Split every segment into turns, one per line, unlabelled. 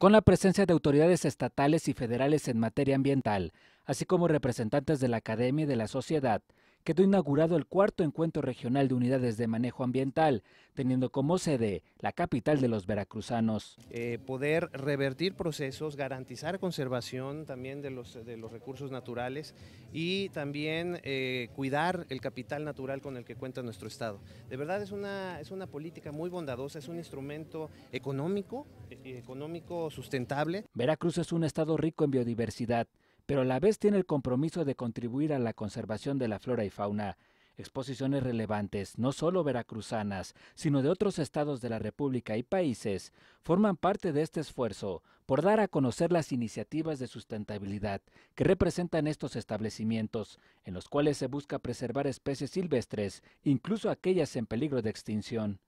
con la presencia de autoridades estatales y federales en materia ambiental, así como representantes de la academia y de la sociedad, quedó inaugurado el cuarto encuentro regional de unidades de manejo ambiental, teniendo como sede la capital de los veracruzanos.
Eh, poder revertir procesos, garantizar conservación también de los, de los recursos naturales y también eh, cuidar el capital natural con el que cuenta nuestro Estado. De verdad es una, es una política muy bondadosa, es un instrumento económico, y eh, económico sustentable.
Veracruz es un Estado rico en biodiversidad pero a la vez tiene el compromiso de contribuir a la conservación de la flora y fauna. Exposiciones relevantes, no solo veracruzanas, sino de otros estados de la República y países, forman parte de este esfuerzo por dar a conocer las iniciativas de sustentabilidad que representan estos establecimientos, en los cuales se busca preservar especies silvestres, incluso aquellas en peligro de extinción.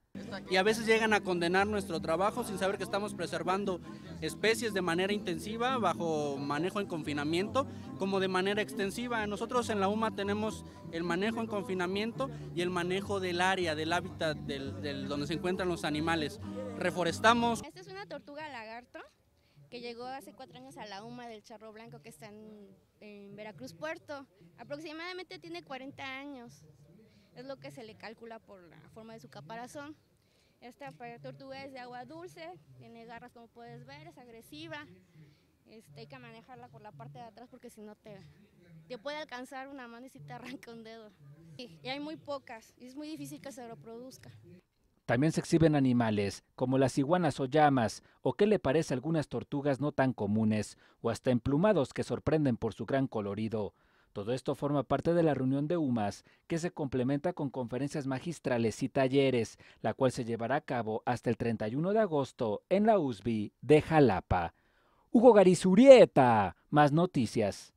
Y a veces llegan a condenar nuestro trabajo sin saber que estamos preservando especies de manera intensiva, bajo manejo en confinamiento, como de manera extensiva. Nosotros en la UMA tenemos el manejo en confinamiento y el manejo del área, del hábitat del, donde se encuentran los animales. Reforestamos. Esta
es una tortuga lagarto que llegó hace cuatro años a la UMA del Charro Blanco que está en, en Veracruz Puerto. Aproximadamente tiene 40 años es lo que se le calcula por la forma de su caparazón. Esta tortuga es de agua dulce, tiene garras como puedes ver, es agresiva. Este, hay que manejarla por la parte de atrás porque si no te, te puede alcanzar una mano y si te arranca un dedo. Y, hay muy pocas y es muy difícil que se reproduzca.
También se exhiben animales como las iguanas o llamas, o qué le parece algunas tortugas no tan comunes, o hasta emplumados que sorprenden por su gran colorido. Todo esto forma parte de la reunión de UMAS, que se complementa con conferencias magistrales y talleres, la cual se llevará a cabo hasta el 31 de agosto en la USB de Jalapa. Hugo Garizurieta, más noticias.